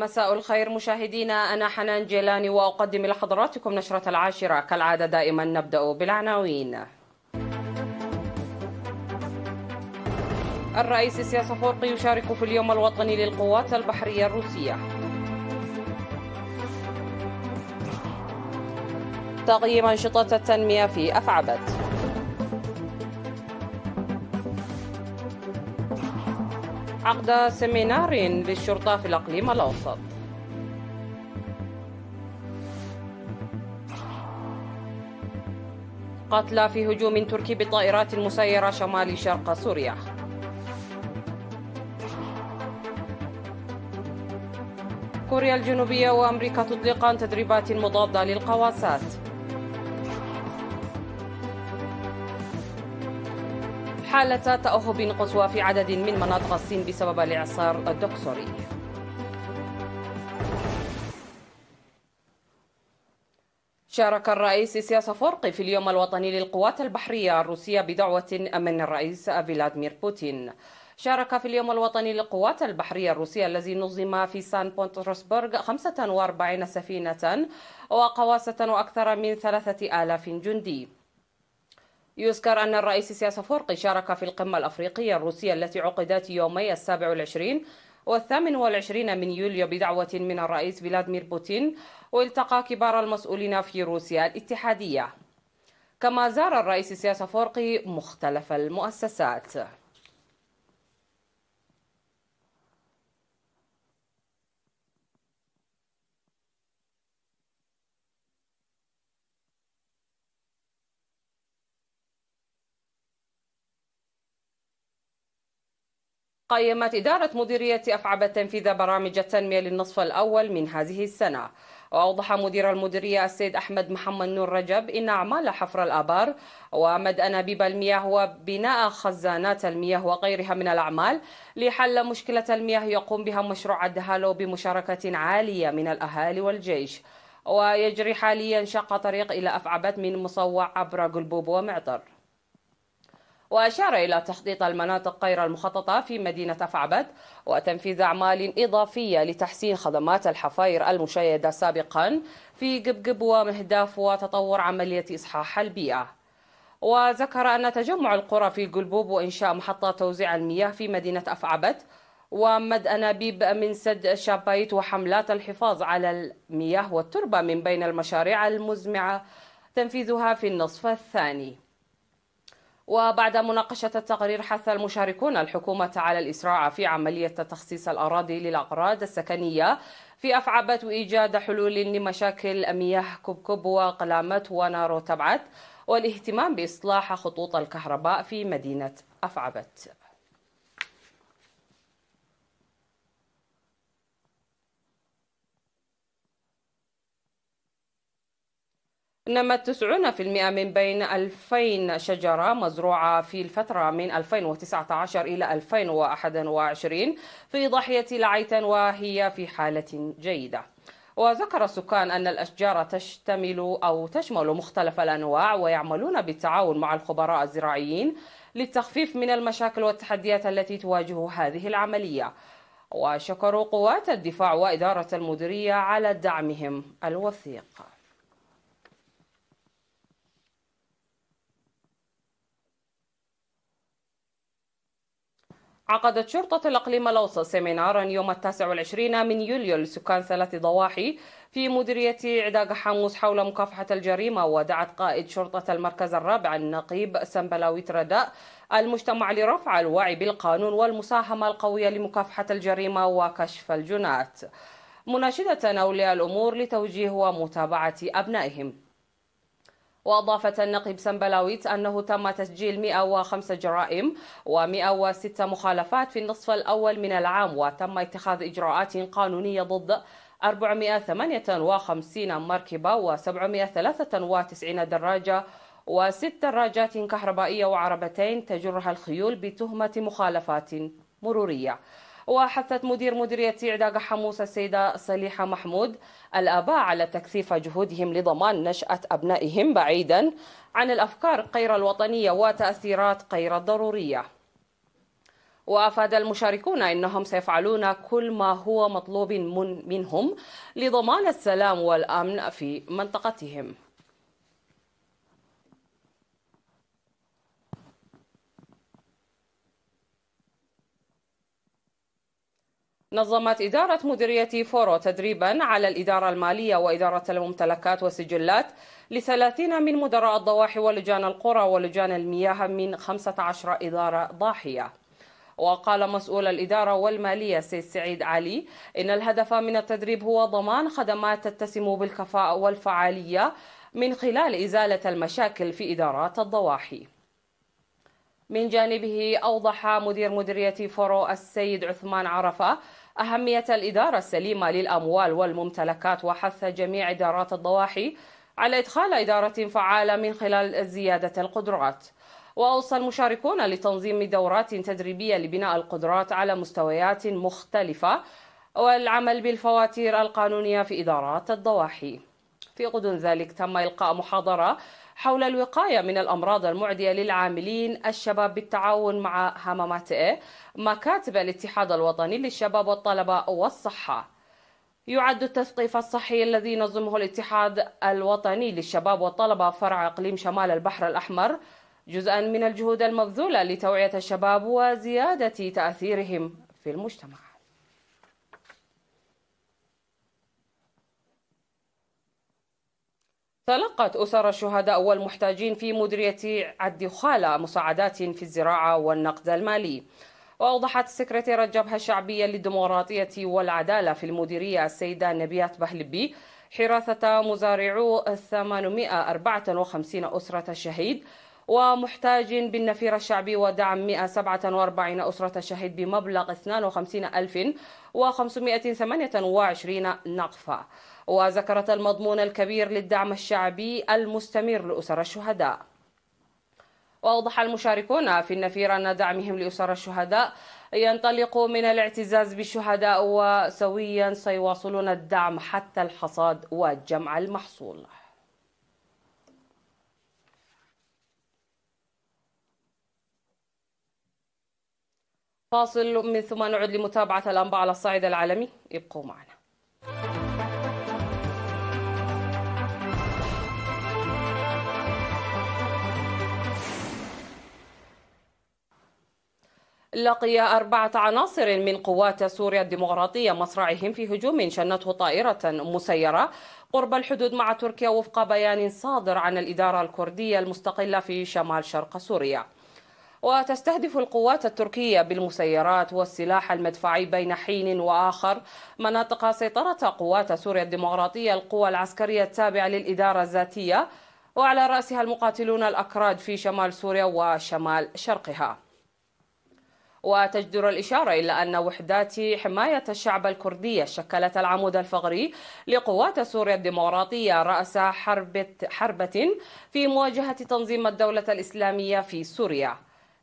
مساء الخير مشاهدينا أنا حنان جيلاني وأقدم لحضراتكم نشرة العاشرة كالعادة دائما نبدأ بالعناوين الرئيس فورقي يشارك في اليوم الوطني للقوات البحرية الروسية تقييم أنشطة التنمية في أفعبت عقد سيمينار للشرطة في الأقليم الأوسط قتلى في هجوم تركي بالطائرات المسيرة شمال شرق سوريا كوريا الجنوبية وأمريكا تطلقان تدريبات مضادة للقواسات حالة تأهب قصوى في عدد من مناطق الصين بسبب الإعصار الدكسوري شارك الرئيس سياسة فورقي في اليوم الوطني للقوات البحرية الروسية بدعوة من الرئيس فلاديمير بوتين شارك في اليوم الوطني للقوات البحرية الروسية الذي نظم في سان بونترسبرغ 45 سفينة وقواسة وأكثر من 3000 جندي يذكر أن الرئيس سياسة فورقي شارك في القمة الأفريقية الروسية التي عقدت يومي السابع والعشرين والثامن والعشرين من يوليو بدعوة من الرئيس فلاديمير بوتين والتقى كبار المسؤولين في روسيا الاتحادية كما زار الرئيس سياسة فورقي مختلف المؤسسات قيمت إدارة مديرية أفعبة تنفيذ برامج التنمية للنصف الأول من هذه السنة وأوضح مدير المديرية السيد أحمد محمد نور رجب إن أعمال حفر الآبار ومد أنابيب المياه وبناء خزانات المياه وغيرها من الأعمال لحل مشكلة المياه يقوم بها مشروع الدهالو بمشاركة عالية من الأهالي والجيش ويجري حاليا شق طريق إلى أفعبت من مصوع عبر قلبوب ومعطر وأشار إلى تخطيط المناطق غير المخططة في مدينة فعبد وتنفيذ أعمال إضافية لتحسين خدمات الحفاير المشيدة سابقا في قبقب ومهداف وتطور عملية إصحاح البيئة وذكر أن تجمع القرى في قلبوب وإنشاء محطة توزيع المياه في مدينة أفعبد ومد أنابيب من سد شابايت وحملات الحفاظ على المياه والتربة من بين المشاريع المزمعة تنفيذها في النصف الثاني وبعد مناقشة التقرير حث المشاركون الحكومة على الإسراع في عملية تخصيص الأراضي للأغراض السكنية في أفعبة وإيجاد حلول لمشاكل مياه كبكب وقلامت ونارو تبعت والاهتمام بإصلاح خطوط الكهرباء في مدينة أفعبت نمت 90% من بين 2000 شجرة مزروعة في الفترة من 2019 إلى 2021 في ضاحية لعيتن وهي في حالة جيدة وذكر السكان أن الأشجار تشتمل أو تشمل مختلف الأنواع ويعملون بالتعاون مع الخبراء الزراعيين للتخفيف من المشاكل والتحديات التي تواجه هذه العملية وشكروا قوات الدفاع وإدارة المديرية على دعمهم الوثيق عقدت شرطة الأقليم الأوسط سيمينارا يوم التاسع والعشرين من يوليو لسكان ثلاث ضواحي في مديرية عداق حاموس حول مكافحة الجريمة ودعت قائد شرطة المركز الرابع النقيب سمبلاوي رداء المجتمع لرفع الوعي بالقانون والمساهمة القوية لمكافحة الجريمة وكشف الجنات مناشدة أولياء الأمور لتوجيه ومتابعة أبنائهم وأضافت النقيب سنبلاويت أنه تم تسجيل 105 جرائم و106 مخالفات في النصف الأول من العام وتم اتخاذ إجراءات قانونية ضد 458 مركبة و793 دراجة وست دراجات كهربائية وعربتين تجرها الخيول بتهمة مخالفات مرورية وحثت مدير مديرية عداقة حموس السيدة صليحة محمود الآباء على تكثيف جهودهم لضمان نشأة أبنائهم بعيدا عن الأفكار غير الوطنية وتأثيرات غير الضرورية وأفاد المشاركون أنهم سيفعلون كل ما هو مطلوب من منهم لضمان السلام والأمن في منطقتهم نظمت إدارة مديرية فورو تدريبا على الإدارة المالية وإدارة الممتلكات والسجلات لثلاثين من مدراء الضواحي ولجان القرى ولجان المياه من 15 إدارة ضاحية وقال مسؤول الإدارة والمالية سيد سعيد علي إن الهدف من التدريب هو ضمان خدمات تتسم بالكفاءة والفعالية من خلال إزالة المشاكل في إدارات الضواحي من جانبه أوضح مدير مديرية فرو السيد عثمان عرفة أهمية الإدارة السليمة للأموال والممتلكات وحث جميع إدارات الضواحي على إدخال إدارة فعالة من خلال زيادة القدرات وأوصى المشاركون لتنظيم دورات تدريبية لبناء القدرات على مستويات مختلفة والعمل بالفواتير القانونية في إدارات الضواحي في غضون ذلك تم إلقاء محاضرة حول الوقاية من الأمراض المعدية للعاملين الشباب بالتعاون مع همامات إيه، مكاتب الاتحاد الوطني للشباب والطلبة والصحة يعد التثقيف الصحي الذي ينظمه الاتحاد الوطني للشباب والطلبة فرع إقليم شمال البحر الأحمر جزءا من الجهود المبذولة لتوعية الشباب وزيادة تأثيرهم في المجتمع تلقت أسر الشهداء والمحتاجين في مديرية عد خالة مساعدات في الزراعة والنقد المالي وأوضحت سكرتيرة الجبهة الشعبية للديمقراطية والعدالة في المديرية السيدة نبيات بهلبي حراثة مزارعو 854 أسرة شهيد ومحتاج بالنفير الشعبي ودعم 147 أسرة شهيد بمبلغ 52528 نقفة وذكرت المضمون الكبير للدعم الشعبي المستمر لأسر الشهداء وأوضح المشاركون في النفير أن دعمهم لأسر الشهداء ينطلق من الاعتزاز بالشهداء وسويا سيواصلون الدعم حتى الحصاد وجمع المحصول فاصل ومن ثم نعود لمتابعة الأنباء على الصعيد العالمي ابقوا معنا لقي أربعة عناصر من قوات سوريا الديمقراطية مصرعهم في هجوم شنته طائرة مسيرة قرب الحدود مع تركيا وفق بيان صادر عن الإدارة الكردية المستقلة في شمال شرق سوريا وتستهدف القوات التركية بالمسيرات والسلاح المدفعي بين حين وآخر مناطق سيطرة قوات سوريا الديمقراطية القوى العسكرية التابعة للإدارة الذاتية وعلى رأسها المقاتلون الأكراد في شمال سوريا وشمال شرقها وتجدر الإشارة إلى أن وحدات حماية الشعب الكردية شكلت العمود الفقري لقوات سوريا الديمقراطية رأس حربة, حربة في مواجهة تنظيم الدولة الإسلامية في سوريا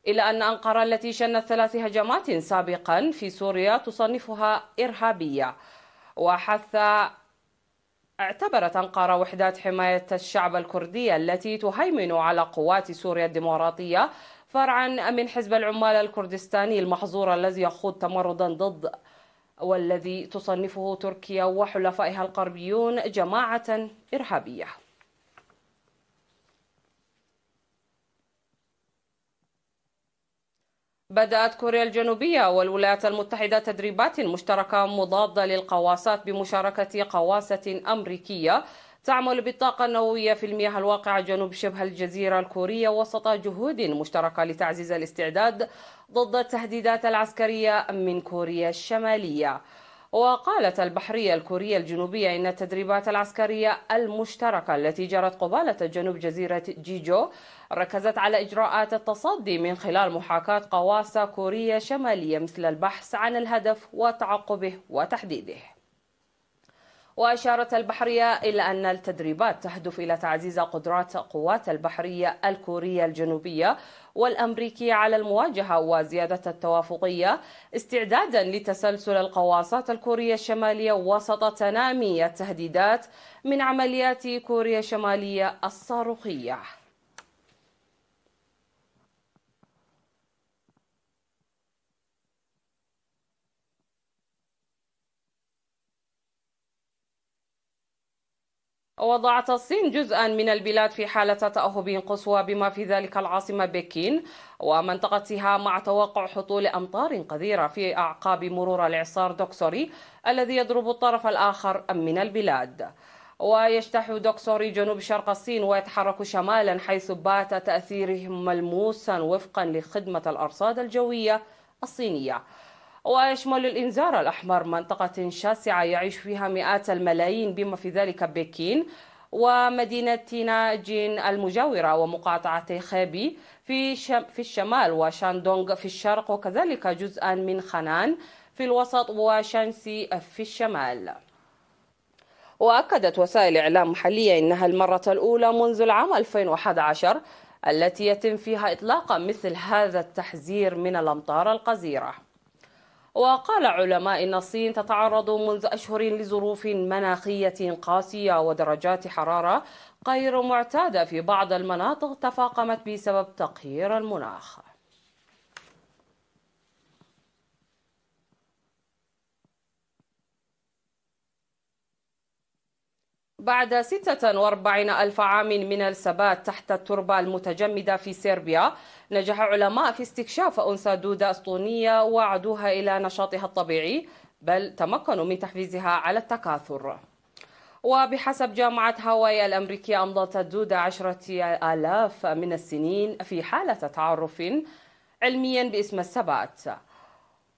إلا أن أنقرة التي شنت ثلاث هجمات سابقا في سوريا تصنفها إرهابية وحث اعتبرت أنقرة وحدات حماية الشعب الكردية التي تهيمن على قوات سوريا الديمقراطية فرعا من حزب العمال الكردستاني المحظور الذي يخوض تمردا ضد والذي تصنفه تركيا وحلفائها الغربيون جماعة إرهابية بدأت كوريا الجنوبية والولايات المتحدة تدريبات مشتركة مضادة للقواصات بمشاركة قواصة أمريكية تعمل بالطاقة النووية في المياه الواقعة جنوب شبه الجزيرة الكورية وسط جهود مشتركة لتعزيز الاستعداد ضد التهديدات العسكرية من كوريا الشمالية وقالت البحرية الكورية الجنوبية إن التدريبات العسكرية المشتركة التي جرت قبالة جنوب جزيرة جيجو ركزت على إجراءات التصدي من خلال محاكاة قواسة كورية شمالية مثل البحث عن الهدف وتعقبه وتحديده وأشارت البحرية إلى أن التدريبات تهدف إلى تعزيز قدرات قوات البحرية الكورية الجنوبية والامريكيه على المواجهة وزيادة التوافقية استعدادا لتسلسل القواصات الكورية الشمالية وسط تنامي التهديدات من عمليات كوريا الشمالية الصاروخية وضعت الصين جزءا من البلاد في حالة تأهب قصوى بما في ذلك العاصمة بكين ومنطقتها مع توقع هطول أمطار قذرة في أعقاب مرور الإعصار دوكسوري الذي يضرب الطرف الآخر من البلاد ويجتاح دوكسوري جنوب شرق الصين ويتحرك شمالا حيث بات تأثيره ملموسا وفقا لخدمة الأرصاد الجوية الصينية ويشمل الإنذار الأحمر منطقة شاسعة يعيش فيها مئات الملايين بما في ذلك بكين ومدينة ناجين المجاورة ومقاطعة خيبي في في الشمال وشاندونغ في الشرق وكذلك جزءا من خنان في الوسط وشانسي في الشمال وأكدت وسائل إعلام محلية إنها المرة الأولى منذ العام 2011 التي يتم فيها إطلاق مثل هذا التحذير من الأمطار القذرة وقال علماء أن الصين تتعرض منذ أشهر لظروف مناخية قاسية ودرجات حرارة غير معتادة في بعض المناطق تفاقمت بسبب تغيير المناخ بعد 46 ألف عام من الثبات تحت التربة المتجمدة في صربيا نجح علماء في استكشاف أنثى دودة أسطونية وعدوها إلى نشاطها الطبيعي بل تمكنوا من تحفيزها على التكاثر وبحسب جامعة هاواي الأمريكية أمضت الدودة عشرة آلاف من السنين في حالة تعرف علميا باسم الثبات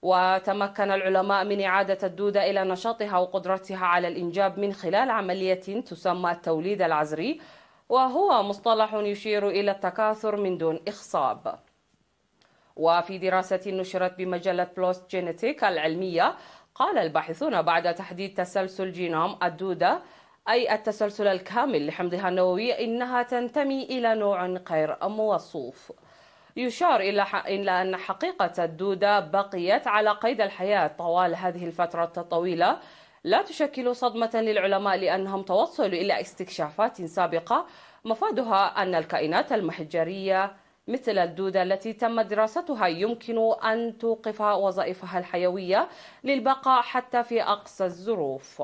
وتمكن العلماء من إعادة الدودة إلى نشاطها وقدرتها على الإنجاب من خلال عملية تسمى التوليد العزري وهو مصطلح يشير إلى التكاثر من دون إخصاب وفي دراسة نشرت بمجلة بلوس جينيتيك العلمية قال الباحثون بعد تحديد تسلسل جينوم الدودة أي التسلسل الكامل لحمضها النووي إنها تنتمي إلى نوع غير موصوف يشار إلى أن حقيقة الدودة بقيت على قيد الحياة طوال هذه الفترة الطويلة لا تشكل صدمة للعلماء لأنهم توصلوا إلى استكشافات سابقة مفادها أن الكائنات المحجرية مثل الدودة التي تم دراستها يمكن أن توقف وظائفها الحيوية للبقاء حتى في أقصى الظروف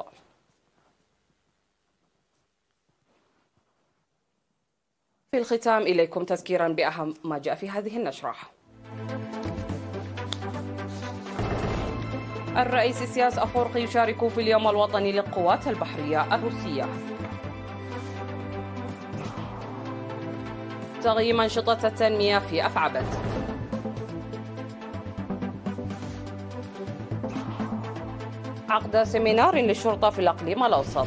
في الختام إليكم تذكيرا بأهم ما جاء في هذه النشرة الرئيس سياس أفورقي يشارك في اليوم الوطني للقوات البحرية الروسية تغييم أنشطة التنمية في أفعبت عقد سيمينار للشرطة في الأقليم الأوسط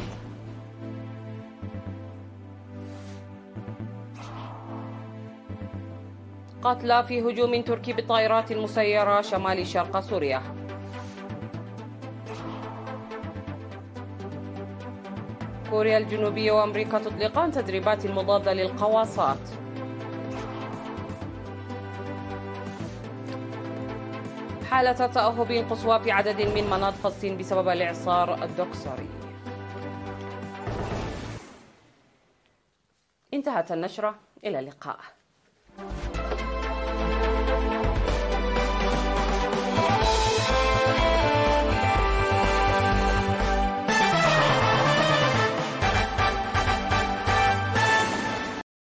قتلى في هجوم تركي بالطائرات المسيرة شمال شرق سوريا كوريا الجنوبية وأمريكا تطلقان تدريبات مضادة للقواصات حالة تأهب قصوى في عدد من مناطق الصين بسبب الإعصار الدكسوري انتهت النشرة إلى اللقاء